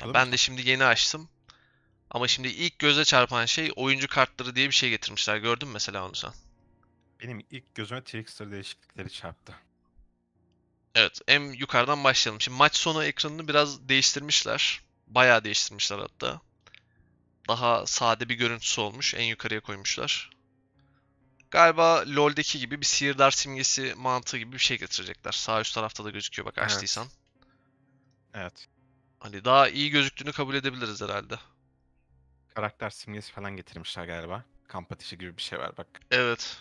Ya ben de şimdi yeni açtım. Ama şimdi ilk göze çarpan şey oyuncu kartları diye bir şey getirmişler. Gördün mü mesela onu sen? Benim ilk gözüme Trickster değişiklikleri çarptı. Evet, en yukarıdan başlayalım. Şimdi maç sonu ekranını biraz değiştirmişler. Bayağı değiştirmişler hatta. Daha sade bir görüntüsü olmuş. En yukarıya koymuşlar. Galiba LoL'deki gibi bir sihirdar simgesi mantığı gibi bir şey getirecekler. Sağ üst tarafta da gözüküyor bak açtıysan. Evet. evet. Hani daha iyi gözüktüğünü kabul edebiliriz herhalde. Karakter simgesi falan getirmişler galiba. Kamp ateşi gibi bir şey var bak. Evet.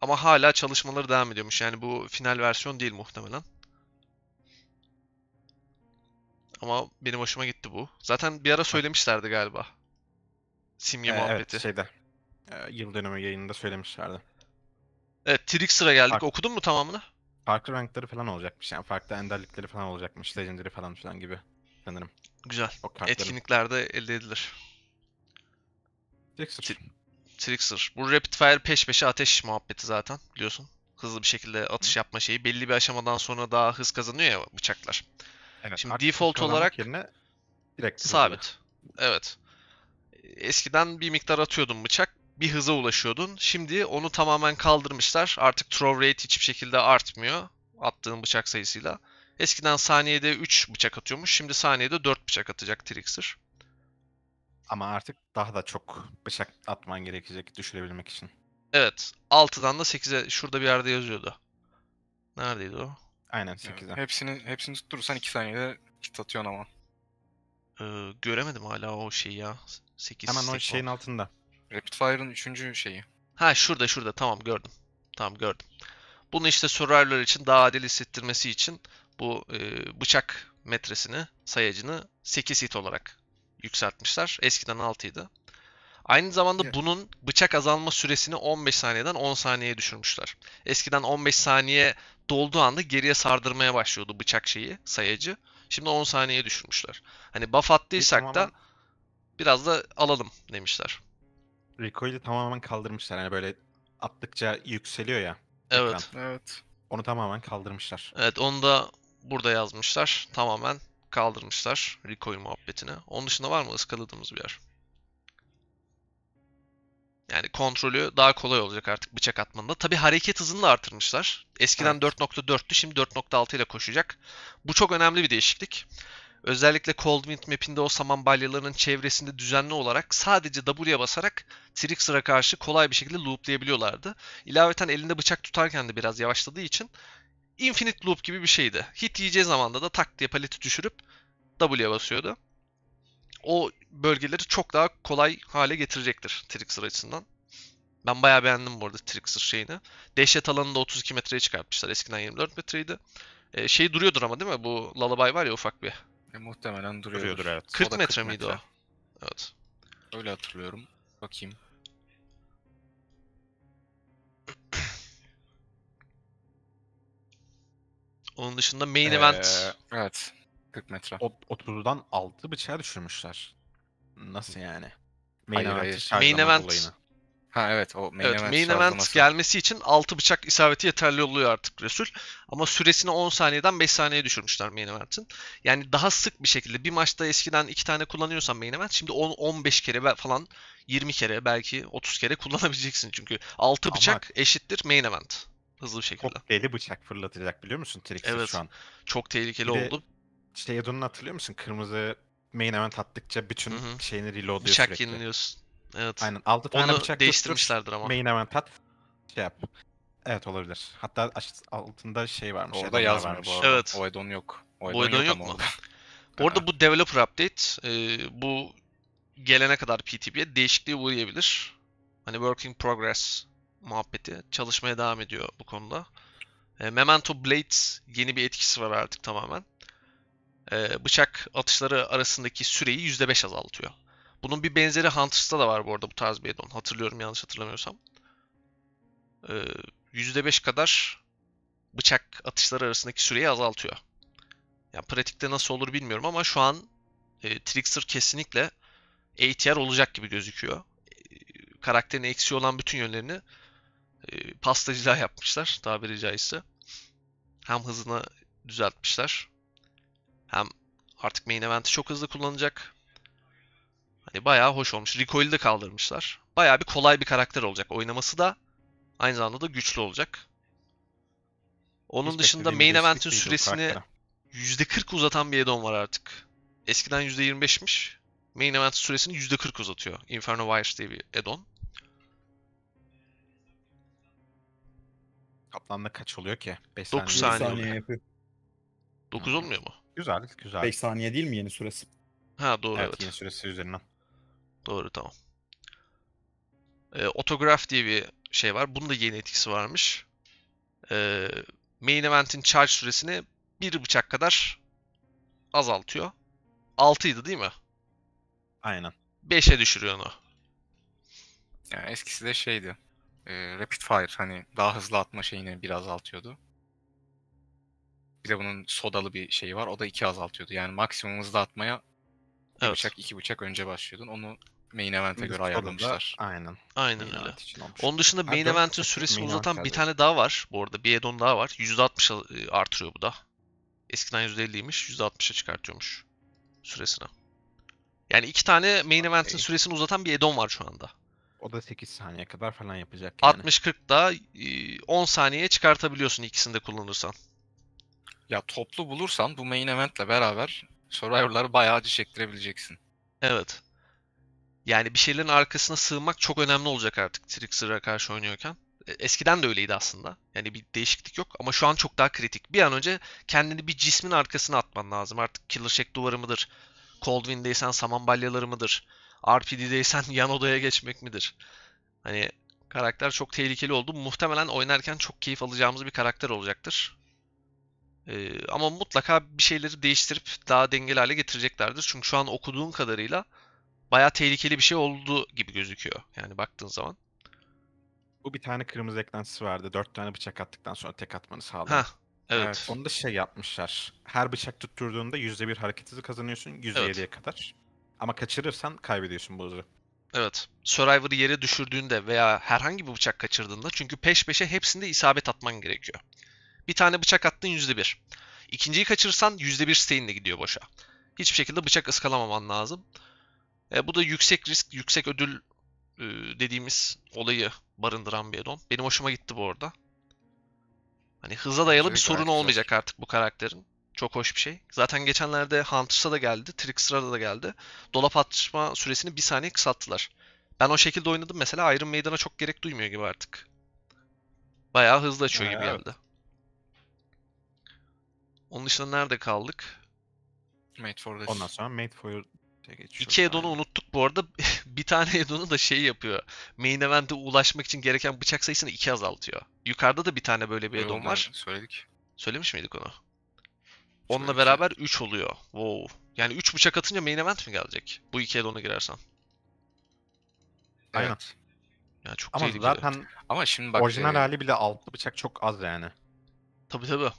Ama hala çalışmaları devam ediyormuş. Yani bu final versiyon değil muhtemelen. Ama benim hoşuma gitti bu. Zaten bir ara söylemişlerdi galiba. Simge ee, muhabbeti. Evet şeyde. E, yıl dönümü yayınında söylemişlerdi. Evet Trickster'a geldik. Bak. Okudun mu tamamını? farklı renkleri falan olacakmış yani farklı enderlikleri falan olacakmış legendary falan filan gibi sanırım. Güzel. Etkinliklerde elde edilir. Trickster. Trickster. Bu rapid fire peş peşe ateş muhabbeti zaten biliyorsun. Hızlı bir şekilde atış yapma şeyi. Belli bir aşamadan sonra daha hız kazanıyor ya bıçaklar. Evet, Şimdi default olarak yerine direkt sabit. Evet. Eskiden bir miktar atıyordum bıçak bir hıza ulaşıyordun. Şimdi onu tamamen kaldırmışlar. Artık throw rate hiçbir şekilde artmıyor attığın bıçak sayısıyla. Eskiden saniyede 3 bıçak atıyormuş. Şimdi saniyede 4 bıçak atacak Trickster. Ama artık daha da çok bıçak atman gerekecek düşürebilmek için. Evet. 6'dan da 8'e şurada bir yerde yazıyordu. Neredeydi o? Aynen 8'e. Hepsini hepsini tutturursan 2 saniyede kit atıyorsun ama. Ee, göremedim hala o şeyi ya. 8 Hemen o şeyin altında. Rapid Fire'ın üçüncü şeyi. Ha şurada şurada tamam gördüm. Tamam gördüm. Bunu işte survivor'lar için daha adil hissettirmesi için bu e, bıçak metresini, sayacını 8 hit olarak yükseltmişler. Eskiden 6 Aynı zamanda evet. bunun bıçak azalma süresini 15 saniyeden 10 saniyeye düşürmüşler. Eskiden 15 saniye dolduğu anda geriye sardırmaya başlıyordu bıçak şeyi, sayacı. Şimdi 10 saniyeye düşürmüşler. Hani buff attıysak e, tamamen... da biraz da alalım demişler recoil'i tamamen kaldırmışlar. Hani böyle attıkça yükseliyor ya. Evet. Ekran. Evet. Onu tamamen kaldırmışlar. Evet onu da burada yazmışlar. Tamamen kaldırmışlar recoil muhabbetini. Onun dışında var mı ıskaladığımız bir yer? Yani kontrolü daha kolay olacak artık bıçak atmanında. Tabi hareket hızını da artırmışlar. Eskiden evet. 4.4'tü şimdi 4.6 ile koşacak. Bu çok önemli bir değişiklik. Özellikle Cold Wind mapinde o saman balyalarının çevresinde düzenli olarak sadece W'ye basarak Trixer'a karşı kolay bir şekilde looplayabiliyorlardı. İlaveten elinde bıçak tutarken de biraz yavaşladığı için infinite loop gibi bir şeydi. Hit yiyeceği zamanda da tak diye paleti düşürüp W'ye basıyordu. O bölgeleri çok daha kolay hale getirecektir Trixer açısından. Ben bayağı beğendim bu arada Trixer şeyini. Dehşet alanını da 32 metreye çıkartmışlar. Eskiden 24 metreydi. Ee, şey duruyordur ama değil mi? Bu Lalabay var ya ufak bir e, muhtemelen duruyordur. duruyordur evet. 40 metre, 40 metre miydi o? Evet. Öyle hatırlıyorum. Bakayım. Onun dışında main ee, Evet. 40 metre. O, 30'dan 6 bıçağı düşürmüşler. Nasıl yani? Main hayır, event, hayır. Main event olayını. Ha evet o main evet, event, main event gelmesi için 6 bıçak isabeti yeterli oluyor artık Resul. Ama süresini 10 saniyeden 5 saniyeye düşürmüşler main event'in. Yani daha sık bir şekilde bir maçta eskiden 2 tane kullanıyorsan main event şimdi 10 15 kere falan 20 kere belki 30 kere kullanabileceksin. Çünkü 6 Ama bıçak eşittir main event. Hızlı bir şekilde. Çok deli bıçak fırlatacak biliyor musun Trixie evet, şu an? Çok tehlikeli bir oldu. Şey Edon'un hatırlıyor musun? Kırmızı main event attıkça bütün Hı-hı. şeyini reloadluyor Bıçak yeniliyorsun. Evet. Aynen 6 tane Onu bıçak değiştirmişlerdir ama. Main event at. Şey yap. Evet olabilir. Hatta altında şey varmış. Orada yazmıyor varmış. Evet. Oydon yok. Oydon, Oydon yok, mu? Orada bu developer update e, bu gelene kadar PTB'ye değişikliği uğrayabilir. Hani working progress muhabbeti çalışmaya devam ediyor bu konuda. E, Memento Blade yeni bir etkisi var artık tamamen. E, bıçak atışları arasındaki süreyi %5 azaltıyor. Bunun bir benzeri Hunters'ta da var bu arada bu tarz bir addon. Hatırlıyorum yanlış hatırlamıyorsam. Ee, %5 kadar bıçak atışları arasındaki süreyi azaltıyor. Yani pratikte nasıl olur bilmiyorum ama şu an e, Trickster kesinlikle ATR olacak gibi gözüküyor. E, karakterin eksiği olan bütün yönlerini e, pastacılığa yapmışlar tabiri caizse. Hem hızını düzeltmişler hem artık main event'i çok hızlı kullanacak. Hani bayağı hoş olmuş. Recoil'i de kaldırmışlar. Bayağı bir kolay bir karakter olacak. Oynaması da aynı zamanda da güçlü olacak. Onun Hiç dışında main event'in süresini %40 uzatan bir addon var artık. Eskiden %25'miş. Main event süresini %40 uzatıyor. Inferno Wires diye bir addon. Kaplan'da kaç oluyor ki? 5 9 saniye, saniye 9 olmuyor mu? Güzel, güzel. 5 saniye değil mi yeni süresi? Ha doğru evet. evet. Yeni süresi üzerinden. Doğru tamam. E, ee, Autograph diye bir şey var. Bunun da yeni etkisi varmış. E, main event'in charge süresini bir bıçak kadar azaltıyor. 6'ydı değil mi? Aynen. 5'e düşürüyor onu. Yani eskisi de şeydi. E, rapid fire hani daha hızlı atma şeyini biraz azaltıyordu. Bir de bunun sodalı bir şeyi var. O da 2 azaltıyordu. Yani maksimum hızlı atmaya Evet. Bıçak iki bıçak önce başlıyordun. Onu main event'e göre ayarlamışlar. Aynen. Aynen öyle. Onun dışında main event'in süresini uzatan bir tane daha var. Bu arada bir addon daha var. %60 e, artırıyor bu da. Eskiden %50'ymiş. %60'a çıkartıyormuş süresini. Yani iki tane main event'in okay. süresini uzatan bir addon var şu anda. O da 8 saniye kadar falan yapacak yani. 60-40'da 10 e, saniyeye çıkartabiliyorsun ikisini de kullanırsan. Ya toplu bulursan bu main event'le beraber Survivor'lar bayağı acı çektirebileceksin. Evet. Yani bir şeylerin arkasına sığınmak çok önemli olacak artık Trickster'a karşı oynuyorken. E, eskiden de öyleydi aslında. Yani bir değişiklik yok ama şu an çok daha kritik. Bir an önce kendini bir cismin arkasına atman lazım. Artık Killer Shack duvarı mıdır? Cold Wind'deysen saman balyaları mıdır? RPD'deysen yan odaya geçmek midir? Hani karakter çok tehlikeli oldu. Muhtemelen oynarken çok keyif alacağımız bir karakter olacaktır. Ee, ama mutlaka bir şeyleri değiştirip daha dengeli hale getireceklerdir. Çünkü şu an okuduğun kadarıyla bayağı tehlikeli bir şey oldu gibi gözüküyor. Yani baktığın zaman. Bu bir tane kırmızı eklentisi vardı. Dört tane bıçak attıktan sonra tek atmanı sağlıyor. Heh, evet. evet. Onu da şey yapmışlar. Her bıçak tutturduğunda yüzde bir hareket hızı kazanıyorsun. Yüzde evet. kadar. Ama kaçırırsan kaybediyorsun bu hızı. Evet. Survivor'ı yere düşürdüğünde veya herhangi bir bıçak kaçırdığında çünkü peş peşe hepsinde isabet atman gerekiyor. Bir tane bıçak attın yüzde bir. İkinciyi kaçırırsan yüzde bir steyinle gidiyor boşa. Hiçbir şekilde bıçak ıskalamaman lazım. E, bu da yüksek risk, yüksek ödül e, dediğimiz olayı barındıran bir addon. Benim hoşuma gitti bu arada. Hani hıza dayalı bir sorun olmayacak artık bu karakterin. Çok hoş bir şey. Zaten geçenlerde Hunters'a da geldi, Trickster'a da geldi. Dolap atışma süresini bir saniye kısalttılar. Ben o şekilde oynadım mesela Iron Maiden'a çok gerek duymuyor gibi artık. Bayağı hızlı açıyor ha, gibi evet. geldi. Onun dışında nerede kaldık? Made for this. Ondan sonra Made for diye geçiyoruz. İki Edon'u unuttuk bu arada. bir tane Edon'u da şey yapıyor. Main event'e ulaşmak için gereken bıçak sayısını iki azaltıyor. Yukarıda da bir tane böyle bir Edon var. Söyledik. Söylemiş miydik onu? Onunla Söyledik. beraber 3 oluyor. Wow. Yani 3 bıçak atınca main event mi gelecek? Bu iki Edon'a girersen. Aynen. Evet. Yani çok Ama tehlikeli. zaten Ama şimdi bak orijinal e... hali bile altlı bıçak çok az yani. Tabii tabii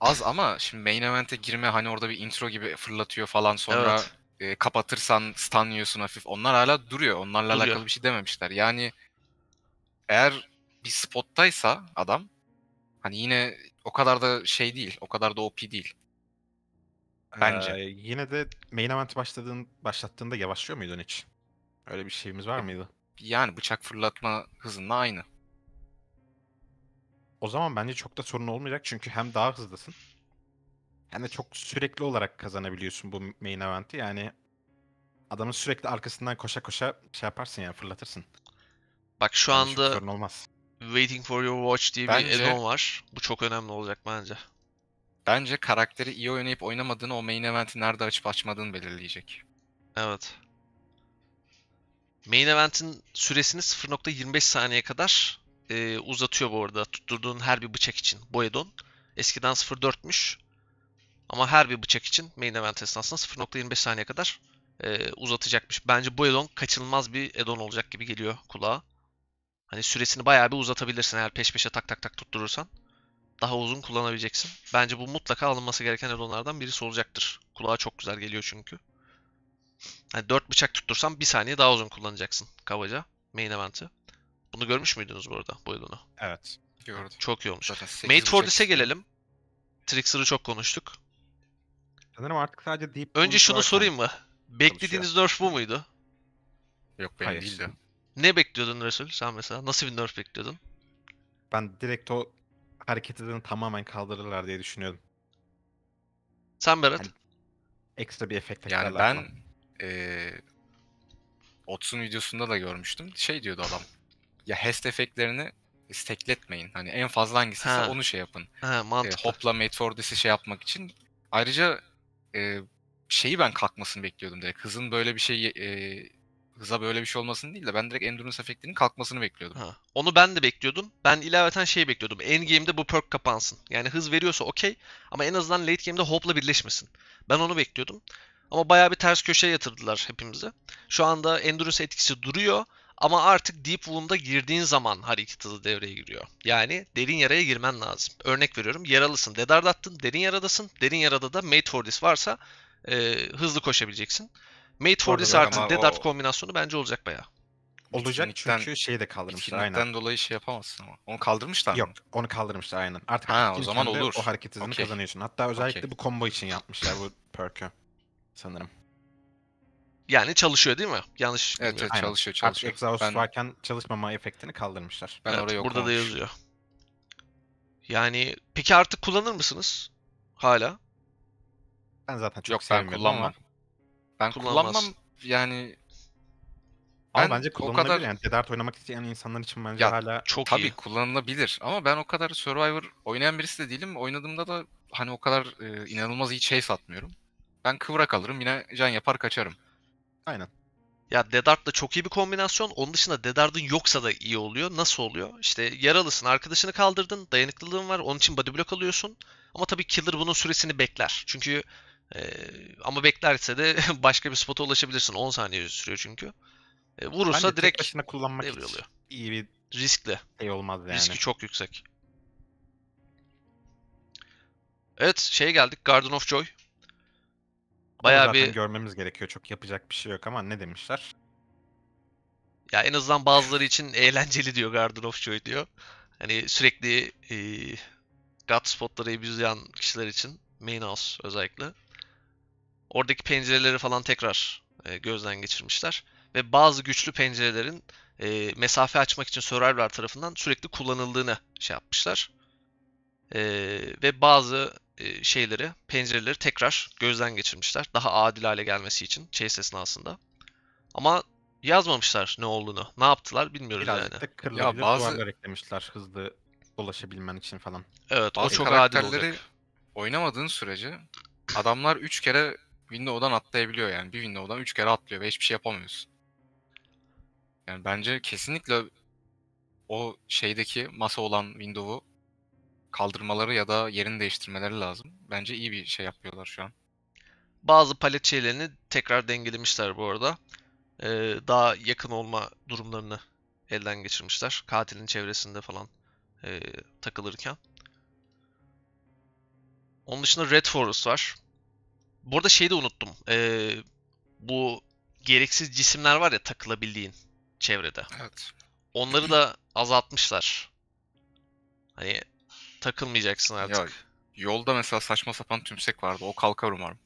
az ama şimdi main event'e girme hani orada bir intro gibi fırlatıyor falan sonra evet. e, kapatırsan stun yiyorsun hafif. Onlar hala duruyor. Onlarla duruyor. alakalı bir şey dememişler. Yani eğer bir spottaysa adam hani yine o kadar da şey değil. O kadar da OP değil. Bence. Ee, yine de main event başladığın, başlattığında yavaşlıyor muydun hiç? Öyle bir şeyimiz var mıydı? Yani bıçak fırlatma hızında aynı. O zaman bence çok da sorun olmayacak çünkü hem daha hızlısın hem de çok sürekli olarak kazanabiliyorsun bu main event'i. Yani adamın sürekli arkasından koşa koşa şey yaparsın yani fırlatırsın. Bak şu yani anda sorun olmaz. Waiting for your watch diye bence, bir add var. Bu çok önemli olacak bence. Bence karakteri iyi oynayıp oynamadığını o main event'i nerede açıp açmadığını belirleyecek. Evet. Main event'in süresini 0.25 saniye kadar e, uzatıyor bu arada. Tutturduğun her bir bıçak için. Boyedon. Eskiden 0.4'müş. Ama her bir bıçak için main event esnasında 0.25 saniye kadar e, uzatacakmış. Bence bu kaçınılmaz bir edon olacak gibi geliyor kulağa. Hani süresini bayağı bir uzatabilirsin eğer peş peşe tak tak tak tutturursan. Daha uzun kullanabileceksin. Bence bu mutlaka alınması gereken edonlardan birisi olacaktır. Kulağa çok güzel geliyor çünkü. Hani 4 bıçak tuttursan 1 saniye daha uzun kullanacaksın kabaca main event'i. Bunu görmüş müydünüz burada bu yılını? Evet. Gördüm. Çok iyi olmuş. Mate for This'e gelelim. Trickster'ı çok konuştuk. Sanırım artık sadece Deep Önce şunu sorayım mı? Beklediğiniz nerf bu muydu? Yok benim Hayır. değildi. Ne bekliyordun Resul sen mesela? Nasıl bir nerf bekliyordun? Ben direkt o hareket edeni tamamen kaldırırlar diye düşünüyordum. Sen Berat? Yani ekstra bir efekt Yani ben falan. Ots'un videosunda da görmüştüm. Şey diyordu adam ya HEST efektlerini istekletmeyin. Hani en fazla hangisi ise ha. onu şey yapın. Ha, E, hopla Meteordis'i şey yapmak için. Ayrıca e, şeyi ben kalkmasını bekliyordum direkt. Hızın böyle bir şey e, hıza böyle bir şey olmasını değil de ben direkt endurance efektinin kalkmasını bekliyordum. Ha. Onu ben de bekliyordum. Ben ilaveten şey bekliyordum. End game'de bu perk kapansın. Yani hız veriyorsa okey ama en azından late game'de hopla birleşmesin. Ben onu bekliyordum. Ama bayağı bir ters köşeye yatırdılar hepimizi. Şu anda endurance etkisi duruyor ama artık Deep Wound'a girdiğin zaman hareket hızı devreye giriyor. Yani derin yaraya girmen lazım. Örnek veriyorum yaralısın. dedard attın, Derin yaradasın. Derin yarada da Mate for this varsa e, hızlı koşabileceksin. Mate for this artı dedard o... kombinasyonu bence olacak bayağı. Olacak içinden, çünkü şeyi de kaldırmışlar aynen. dolayı şey yapamazsın ama. Onu kaldırmışlar Yok, mı? Yok onu kaldırmışlar aynen. Artık ha, o zaman olur. O hareket hızını okay. kazanıyorsun. Hatta özellikle okay. bu combo için yapmışlar bu perk'ü sanırım. Yani çalışıyor değil mi? Yanlış Evet, evet çalışıyor Artık çalışıyor. exhaust ben, varken çalışmama efektini kaldırmışlar. ben Evet, oraya Burada da yazıyor. Yani peki artık kullanır mısınız? Hala. Ben zaten çok Yok ben sevmiyorum kullanmam. ama, Ben Kullanmaz. kullanmam yani ama Ben bence o kullanılabilir kadar- yani. Dead Art oynamak isteyen insanlar için bence Ya, hala Çok tabii iyi. kullanılabilir ama ben o kadar Survivor oynayan birisi de değilim. Oynadığımda da hani o kadar e, inanılmaz iyi chase atmıyorum. Ben kıvrak alırım yine can yapar kaçarım. Aynen. Ya Dedart'la çok iyi bir kombinasyon. Onun dışında Dedardın yoksa da iyi oluyor. Nasıl oluyor? İşte yaralısın, arkadaşını kaldırdın, dayanıklılığın var. Onun için body block alıyorsun. Ama tabii Killer bunun süresini bekler. Çünkü e, ama beklerse de başka bir spota ulaşabilirsin. 10 saniye sürüyor çünkü. E, vurursa Bence direkt başına kullanmak iyi oluyor. İyi bir riskli. Şey olmaz yani. Riski çok yüksek. Evet şey geldik. Garden of Joy. Bayağı bir görmemiz gerekiyor. Çok yapacak bir şey yok ama ne demişler? Ya en azından bazıları için eğlenceli diyor Garden of Joy diyor. Hani sürekli e, God spotları abuzlayan kişiler için main house özellikle. Oradaki pencereleri falan tekrar e, gözden geçirmişler ve bazı güçlü pencerelerin e, mesafe açmak için Survivor'lar tarafından sürekli kullanıldığını şey yapmışlar. E, ve bazı e, şeyleri, pencereleri tekrar gözden geçirmişler. Daha adil hale gelmesi için chase esnasında. Ama yazmamışlar ne olduğunu. Ne yaptılar bilmiyoruz Birazcık yani. da kırılabilir Ya bazı- eklemişler hızlı dolaşabilmen için falan. Evet Bazı o çok adil olacak. oynamadığın sürece adamlar 3 kere windowdan atlayabiliyor yani. Bir windowdan 3 kere atlıyor ve hiçbir şey yapamıyorsun. Yani bence kesinlikle o şeydeki masa olan window'u kaldırmaları ya da yerini değiştirmeleri lazım. Bence iyi bir şey yapıyorlar şu an. Bazı palet şeylerini tekrar dengelemişler bu arada. Ee, daha yakın olma durumlarını elden geçirmişler. Katilin çevresinde falan e, takılırken. Onun dışında Red Forest var. Bu arada şeyi de unuttum. Ee, bu gereksiz cisimler var ya takılabildiğin çevrede. Evet. Onları da azaltmışlar. Hani takılmayacaksın artık. Ya, yolda mesela saçma sapan tümsek vardı. O kalkar umarım.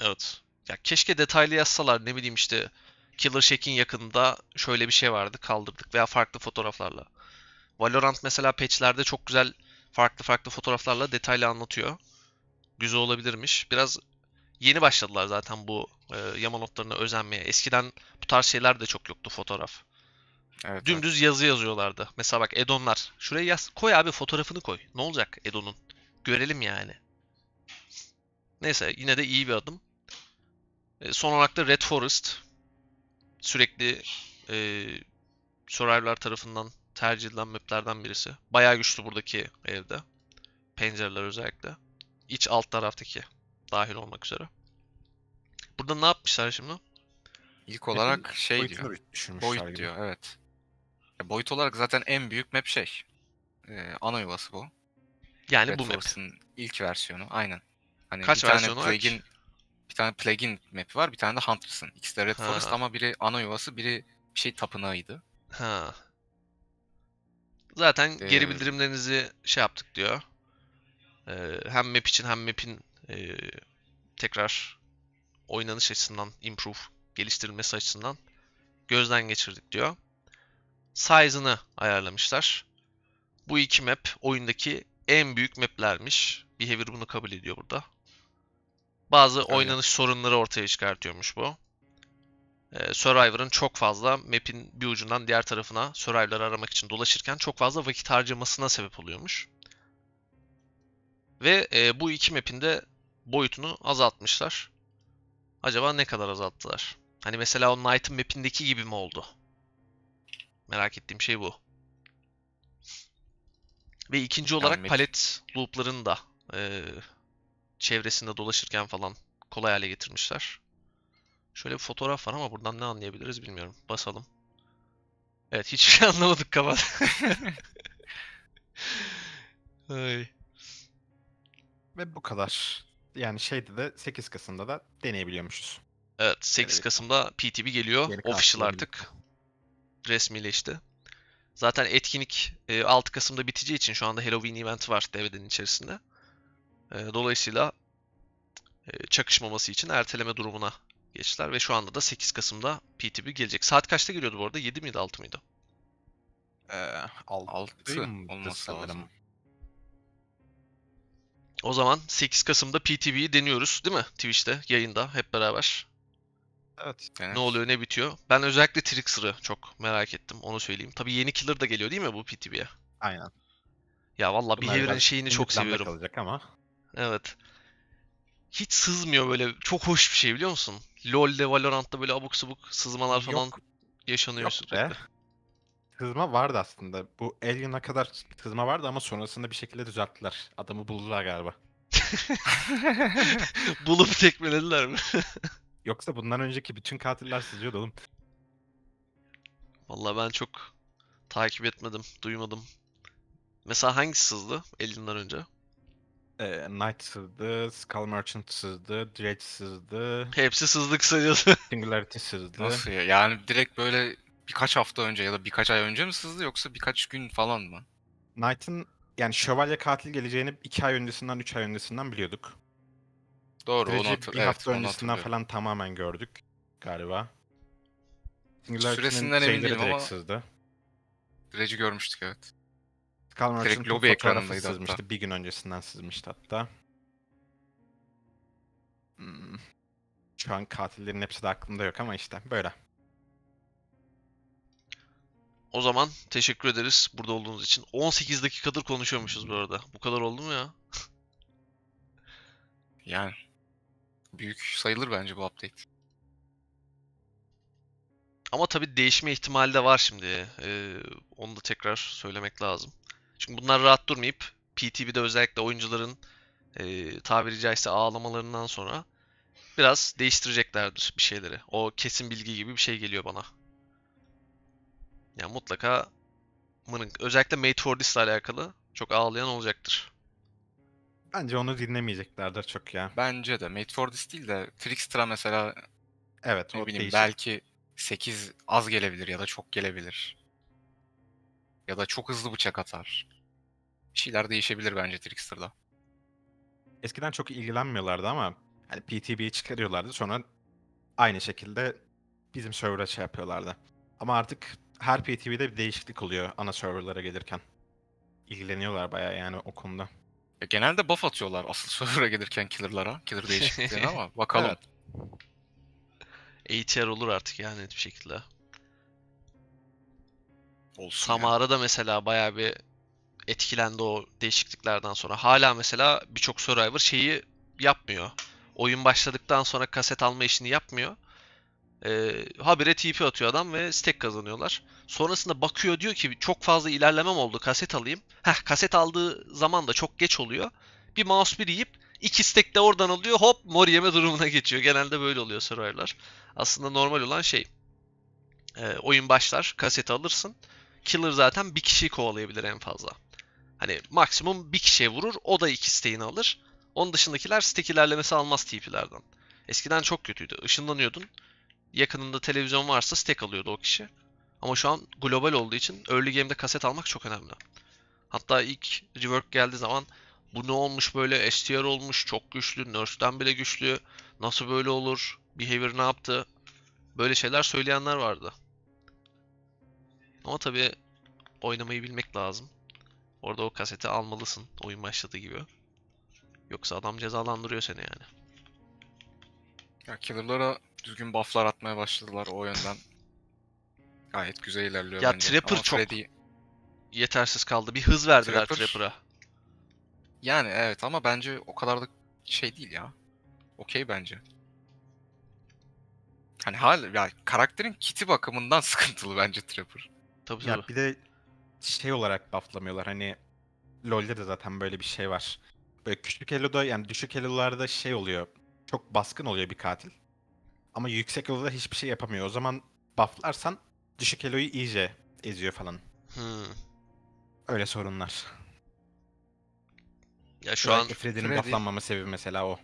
Evet. Ya keşke detaylı yazsalar ne bileyim işte Killer Shake'in yakında şöyle bir şey vardı kaldırdık veya farklı fotoğraflarla. Valorant mesela patchlerde çok güzel farklı farklı fotoğraflarla detaylı anlatıyor. Güzel olabilirmiş. Biraz yeni başladılar zaten bu e, yama notlarına özenmeye. Eskiden bu tarz şeyler de çok yoktu fotoğraf. Evet, Dümdüz evet. yazı yazıyorlardı. Mesela bak Edonlar. Şuraya yaz. Koy abi fotoğrafını koy. Ne olacak Edon'un? Görelim yani. Neyse yine de iyi bir adım. E, son olarak da Red Forest. Sürekli e, Survivor'lar tarafından tercih edilen maplerden birisi. Bayağı güçlü buradaki evde. Pencereler özellikle. İç alt taraftaki dahil olmak üzere. Burada ne yapmışlar şimdi? İlk olarak Hepin şey diyor. boyut gibi. diyor evet. Ya boyut olarak zaten en büyük map şey. Ee, ana yuvası bu. Yani Red bu map. ilk versiyonu aynen. Hani Kaç bir versiyonu tane plugin, Bir tane plugin map var bir tane de Hunters'ın. İkisi de Red ha. Forest ama biri ana yuvası biri bir şey tapınağıydı. Ha. Zaten ee... geri bildirimlerinizi şey yaptık diyor. Ee, hem map için hem map'in e, tekrar oynanış açısından improve, geliştirilmesi açısından gözden geçirdik diyor size'ını ayarlamışlar. Bu iki map oyundaki en büyük map'lermiş. Behavior bunu kabul ediyor burada. Bazı Öyle. oynanış sorunları ortaya çıkartıyormuş bu. Ee, Survivor'ın çok fazla map'in bir ucundan diğer tarafına Survivor'ları aramak için dolaşırken çok fazla vakit harcamasına sebep oluyormuş. Ve e, bu iki map'in de boyutunu azaltmışlar. Acaba ne kadar azalttılar? Hani mesela o Knight'ın map'indeki gibi mi oldu? Merak ettiğim şey bu. Ve ikinci olarak yani palet loop'ların da e, çevresinde dolaşırken falan kolay hale getirmişler. Şöyle bir fotoğraf var ama buradan ne anlayabiliriz bilmiyorum. Basalım. Evet hiçbir şey anlamadık kapat. Ve bu kadar. Yani şeyde de 8 Kasım'da da deneyebiliyormuşuz. Evet 8 Kasım'da PTB geliyor. Official artık resmileşti. Zaten etkinlik 6 e, Kasım'da biteceği için şu anda Halloween eventi var DVD'nin içerisinde. E, dolayısıyla e, çakışmaması için erteleme durumuna geçtiler ve şu anda da 8 Kasım'da PTB gelecek. Saat kaçta geliyordu bu arada? 7 miydi 6 mıydı? Ee, 6 O zaman 8 Kasım'da PTB'yi deniyoruz değil mi? Twitch'te yayında hep beraber. Evet. evet. Ne oluyor ne bitiyor. Ben özellikle Trickster'ı çok merak ettim onu söyleyeyim. Tabii yeni Killer da geliyor değil mi bu PTB'ye? Aynen. Ya valla Behavior'ın şeyini çok seviyorum. kalacak ama. Evet. Hiç sızmıyor böyle. Çok hoş bir şey biliyor musun? LoL'de, Valorant'ta böyle abuk subuk sızmalar falan yok, yaşanıyor yok sürekli. Sızma vardı aslında. Bu Alien'a kadar sızma vardı ama sonrasında bir şekilde düzelttiler. Adamı buldular galiba. Bulup tekmelediler mi? Yoksa bundan önceki bütün katiller sızıyordu oğlum. Vallahi ben çok takip etmedim, duymadım. Mesela hangi sızdı Alien'dan önce? E, Knight sızdı, Skull Merchant sızdı, Dredge sızdı. Hepsi sızdı kısacası. Singularity sızdı. Nasıl ya? Yani direkt böyle birkaç hafta önce ya da birkaç ay önce mi sızdı yoksa birkaç gün falan mı? Knight'ın yani şövalye katil geleceğini 2 ay öncesinden 3 ay öncesinden biliyorduk. Doğru onu bir evet, hafta onu öncesinden falan tamamen gördük galiba. Süresinden emin değilim ama- direkt sızdı. Dredge'i görmüştük evet. Skull Merchant'ın lobi fotoğrafı ekranındaydı hatta. Bir gün öncesinden sızmıştı hatta. Hmm. Şu an katillerin hepsi de aklımda yok ama işte böyle. O zaman teşekkür ederiz burada olduğunuz için. 18 dakikadır konuşuyormuşuz bu arada. Bu kadar oldu mu ya? Yani büyük sayılır bence bu update. Ama tabii değişme ihtimali de var şimdi. Ee, onu da tekrar söylemek lazım. Çünkü bunlar rahat durmayıp PTB'de özellikle oyuncuların e, tabiri caizse ağlamalarından sonra biraz değiştireceklerdir bir şeyleri. O kesin bilgi gibi bir şey geliyor bana. Yani mutlaka mırın, özellikle Mate for ile alakalı çok ağlayan olacaktır. Bence onu dinlemeyeceklerdir çok ya. Bence de. Made for This değil de Trickstra mesela Evet ne o bileyim, belki 8 az gelebilir ya da çok gelebilir. Ya da çok hızlı bıçak atar. Bir şeyler değişebilir bence Trickster'da. Eskiden çok ilgilenmiyorlardı ama hani PTB'yi çıkarıyorlardı sonra aynı şekilde bizim server'a şey yapıyorlardı. Ama artık her PTB'de bir değişiklik oluyor ana server'lara gelirken. İlgileniyorlar bayağı yani o konuda. Ya genelde buff atıyorlar asıl server'a gelirken killer'lara. Killer değişiklikleri ama bakalım. Evet. ATR olur artık yani net bir şekilde. Olsun Samara ya. da mesela bayağı bir etkilendi o değişikliklerden sonra. Hala mesela birçok Survivor şeyi yapmıyor. Oyun başladıktan sonra kaset alma işini yapmıyor. E, habire TP atıyor adam ve stack kazanıyorlar. Sonrasında bakıyor diyor ki çok fazla ilerlemem oldu kaset alayım. Heh kaset aldığı zaman da çok geç oluyor. Bir mouse bir yiyip iki stack de oradan alıyor hop mor yeme durumuna geçiyor. Genelde böyle oluyor survivor'lar. Aslında normal olan şey. E, oyun başlar kaseti alırsın. Killer zaten bir kişiyi kovalayabilir en fazla. Hani maksimum bir kişiye vurur o da iki steğini alır. Onun dışındakiler stack ilerlemesi almaz TP'lerden. Eskiden çok kötüydü. Işınlanıyordun yakınında televizyon varsa stack alıyordu o kişi. Ama şu an global olduğu için early game'de kaset almak çok önemli. Hatta ilk rework geldiği zaman bu ne olmuş böyle STR olmuş çok güçlü Nurse'den bile güçlü nasıl böyle olur Behavior ne yaptı böyle şeyler söyleyenler vardı. Ama tabii oynamayı bilmek lazım. Orada o kaseti almalısın oyun başladığı gibi. Yoksa adam cezalandırıyor seni yani. Ya Killer'lara düzgün bufflar atmaya başladılar o yönden. Gayet güzel ilerliyor ya bence. Trapper Ama çok Freddy... yetersiz kaldı. Bir hız verdiler Trapper... Trapper'a. Yani evet ama bence o kadar da şey değil ya. Okey bence. Hani hal ya karakterin kiti bakımından sıkıntılı bence Trapper. Tabii tabii. Ya bir de şey olarak bufflamıyorlar hani LoL'de de zaten böyle bir şey var. Böyle küçük eloda yani düşük elolarda şey oluyor. Çok baskın oluyor bir katil. Ama yüksek elo'da hiçbir şey yapamıyor. O zaman bufflarsan düşük elo'yu iyice eziyor falan. Hmm. Öyle sorunlar. Ya şu an Freddy'nin Freddy... bufflanmama sebebi mesela o.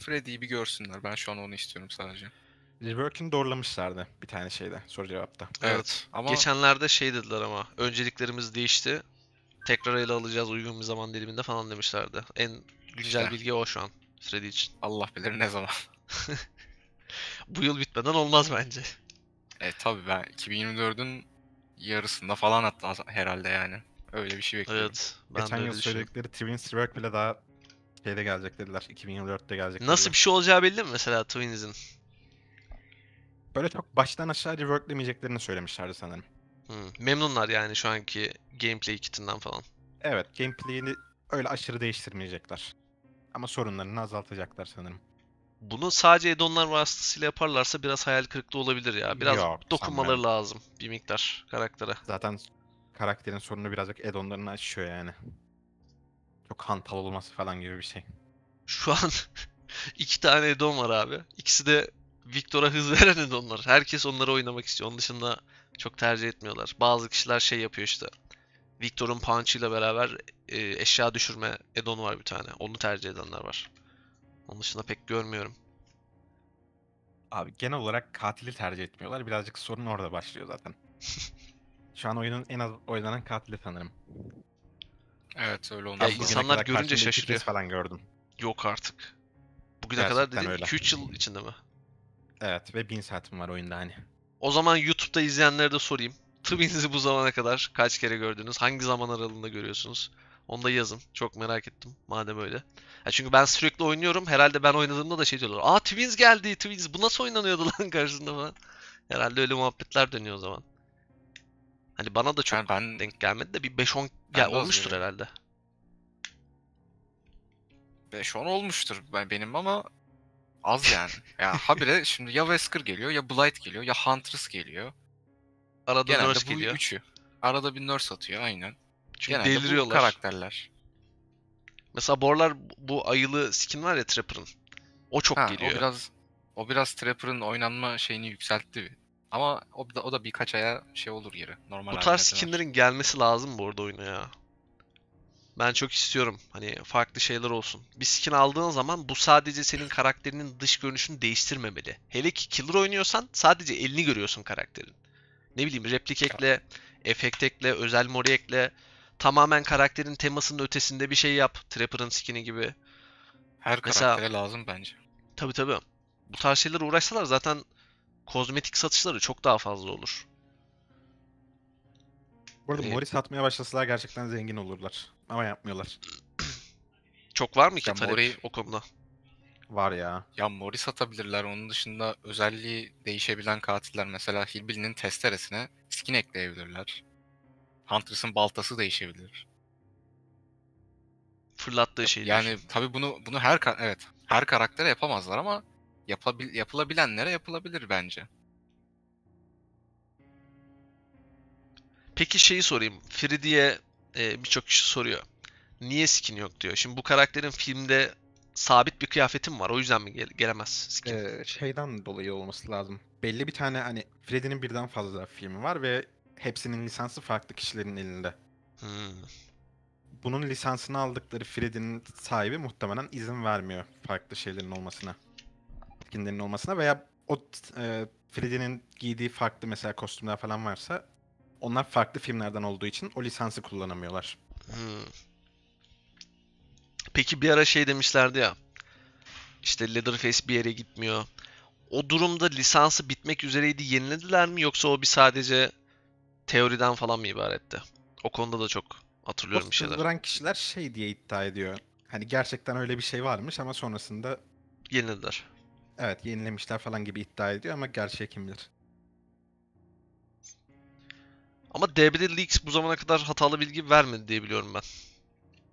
Freddy'yi bir görsünler. Ben şu an onu istiyorum sadece. Rework'ini doğrulamışlardı bir tane şeyde soru cevapta. Evet. evet. Ama... Geçenlerde şey dediler ama önceliklerimiz değişti. Tekrar ele alacağız uygun bir zaman diliminde falan demişlerdi. En güncel işte. bilgi o şu an Freddy için. Allah bilir ne zaman. Bu yıl bitmeden olmaz bence. E tabi ben 2024'ün yarısında falan hatta herhalde yani. Öyle bir şey bekliyorum. Evet. Ben Geçen yıl söyledikleri Twin Strike bile daha şeyde gelecek dediler. 2024'te gelecek. Nasıl dediler. bir şey olacağı belli mi mesela Twins'in? Böyle çok baştan aşağı reworklemeyeceklerini söylemişlerdi sanırım. Hmm. Memnunlar yani şu anki gameplay kitinden falan. Evet, gameplay'ini öyle aşırı değiştirmeyecekler. Ama sorunlarını azaltacaklar sanırım bunu sadece edonlar vasıtasıyla yaparlarsa biraz hayal kırıklığı olabilir ya. Biraz Yok, dokunmaları sanmıyorum. lazım bir miktar karaktere. Zaten karakterin sorunu birazcık edonların açıyor yani. Çok hantal olması falan gibi bir şey. Şu an iki tane edon var abi. İkisi de Victor'a hız veren edonlar. Herkes onları oynamak istiyor. Onun dışında çok tercih etmiyorlar. Bazı kişiler şey yapıyor işte. Victor'un punch'ıyla beraber e, eşya düşürme edonu var bir tane. Onu tercih edenler var. Onun dışında pek görmüyorum. Abi genel olarak katili tercih etmiyorlar. Birazcık sorun orada başlıyor zaten. Şu an oyunun en az oynanan katili sanırım. Evet öyle oldu. Ya Bugüne görünce şaşırıyor. falan gördüm. Yok artık. Bugüne kadar Gerçekten 2-3 yıl içinde mi? Evet ve 1000 saatim var oyunda hani. O zaman YouTube'da izleyenlere de sorayım. Twin's'i bu zamana kadar kaç kere gördünüz? Hangi zaman aralığında görüyorsunuz? Onu da yazın. Çok merak ettim madem öyle. Ya çünkü ben sürekli oynuyorum. Herhalde ben oynadığımda da şey diyorlar. Aa Twins geldi. Twins bu nasıl oynanıyordu lan karşısında falan. Herhalde öyle muhabbetler dönüyor o zaman. Hani bana da çok ben, ben denk gelmedi de bir 5-10 gel olmuştur herhalde. 5-10 olmuştur ben benim ama az yani. ya habire şimdi ya Wesker geliyor ya Blight geliyor ya Huntress geliyor. Arada Genelde nurse bu geliyor. Üçü. Arada bir nurse atıyor aynen. Çünkü Genelde deliriyorlar. karakterler. Mesela borlar bu ayılı skin var ya Trapper'ın. O çok ha, geliyor. O biraz o biraz Trapper'ın oynanma şeyini yükseltti. Ama o da, o da birkaç aya şey olur geri. Normal bu tarz skinlerin var. gelmesi lazım bu arada oyuna ya. Ben çok istiyorum. Hani farklı şeyler olsun. Bir skin aldığın zaman bu sadece senin karakterinin dış görünüşünü değiştirmemeli. Hele ki killer oynuyorsan sadece elini görüyorsun karakterin. Ne bileyim replikekle, efektekle, özel moriekle, tamamen karakterin temasının ötesinde bir şey yap. Trapper'ın skin'i gibi. Her Mesela, karaktere lazım bence. Tabii tabii. Bu tarz şeyler uğraşsalar zaten kozmetik satışları çok daha fazla olur. Bu arada ee, Mori satmaya başlasalar gerçekten zengin olurlar. Ama yapmıyorlar. çok var mı ki ya talep Mori... o konuda? Var ya. Ya Mori satabilirler. Onun dışında özelliği değişebilen katiller mesela Hillbilly'nin testeresine skin ekleyebilirler. Huntress'ın baltası değişebilir. Fırlattığı şey. Yani tabi bunu bunu her evet her karaktere yapamazlar ama yapabil, yapılabilenlere yapılabilir bence. Peki şeyi sorayım. Fridiye e, birçok kişi soruyor. Niye skin yok diyor. Şimdi bu karakterin filmde sabit bir kıyafetim var. O yüzden mi gele- gelemez skin? Ee, şeyden dolayı olması lazım. Belli bir tane hani Freddy'nin birden fazla filmi var ve hepsinin lisansı farklı kişilerin elinde. Hmm. Bunun lisansını aldıkları Fred'in sahibi muhtemelen izin vermiyor farklı şeylerin olmasına. Etkinlerin olmasına veya o e, Freddy'nin giydiği farklı mesela kostümler falan varsa onlar farklı filmlerden olduğu için o lisansı kullanamıyorlar. Hmm. Peki bir ara şey demişlerdi ya. işte Leatherface bir yere gitmiyor. O durumda lisansı bitmek üzereydi yenilediler mi yoksa o bir sadece teoriden falan mı ibaretti? O konuda da çok hatırlıyorum Post bir şeyler. Post kişiler şey diye iddia ediyor. Hani gerçekten öyle bir şey varmış ama sonrasında... Yenilediler. Evet yenilemişler falan gibi iddia ediyor ama gerçeği kim bilir. Ama DBD Leaks bu zamana kadar hatalı bilgi vermedi diye biliyorum ben.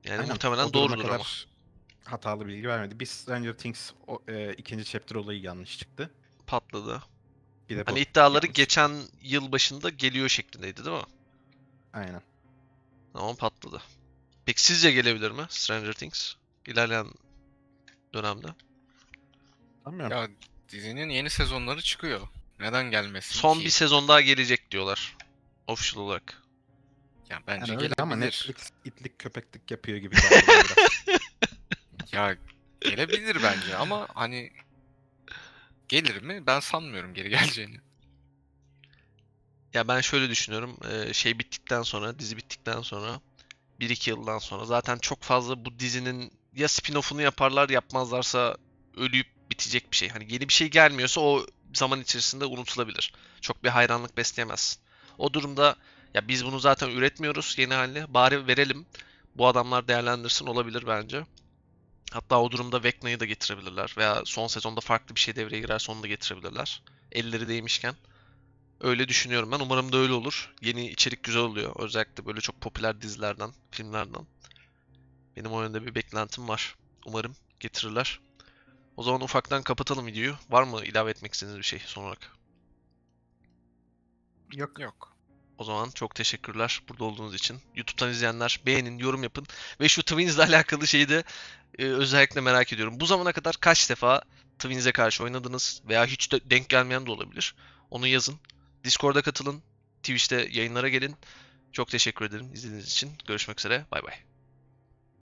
Yani Aynen, muhtemelen doğrudur ama. Hatalı bilgi vermedi. Biz Stranger Things o, e, ikinci chapter olayı yanlış çıktı. Patladı. Bir de Hani iddiaları yapmış. geçen yıl başında geliyor şeklindeydi değil mi? Aynen. Tamam patladı. Peki sizce gelebilir mi Stranger Things? İlerleyen dönemde. Sanmıyorum. Ya dizinin yeni sezonları çıkıyor. Neden gelmesin Son ki? bir sezon daha gelecek diyorlar. Official olarak. Ya bence yani gelebilir. ama Netflix itlik köpeklik yapıyor gibi. ya gelebilir bence ama hani Gelir mi? Ben sanmıyorum geri geleceğini. Ya ben şöyle düşünüyorum. E, şey bittikten sonra, dizi bittikten sonra 1-2 yıldan sonra zaten çok fazla bu dizinin ya spin-off'unu yaparlar yapmazlarsa ölüp bitecek bir şey. Hani yeni bir şey gelmiyorsa o zaman içerisinde unutulabilir. Çok bir hayranlık besleyemezsin. O durumda ya biz bunu zaten üretmiyoruz yeni haline. Bari verelim. Bu adamlar değerlendirsin olabilir bence. Hatta o durumda Vecna'yı da getirebilirler. Veya son sezonda farklı bir şey devreye girerse onu da getirebilirler. Elleri değmişken. Öyle düşünüyorum ben. Umarım da öyle olur. Yeni içerik güzel oluyor. Özellikle böyle çok popüler dizilerden, filmlerden. Benim o yönde bir beklentim var. Umarım getirirler. O zaman ufaktan kapatalım videoyu. Var mı ilave etmek istediğiniz bir şey son olarak? Yok. Yok. O zaman çok teşekkürler burada olduğunuz için. YouTube'dan izleyenler beğenin, yorum yapın. Ve şu Twins'le alakalı şeyi de e, özellikle merak ediyorum. Bu zamana kadar kaç defa Twins'e karşı oynadınız veya hiç de denk gelmeyen de olabilir. Onu yazın. Discord'a katılın. Twitch'te yayınlara gelin. Çok teşekkür ederim izlediğiniz için. Görüşmek üzere. Bay bay.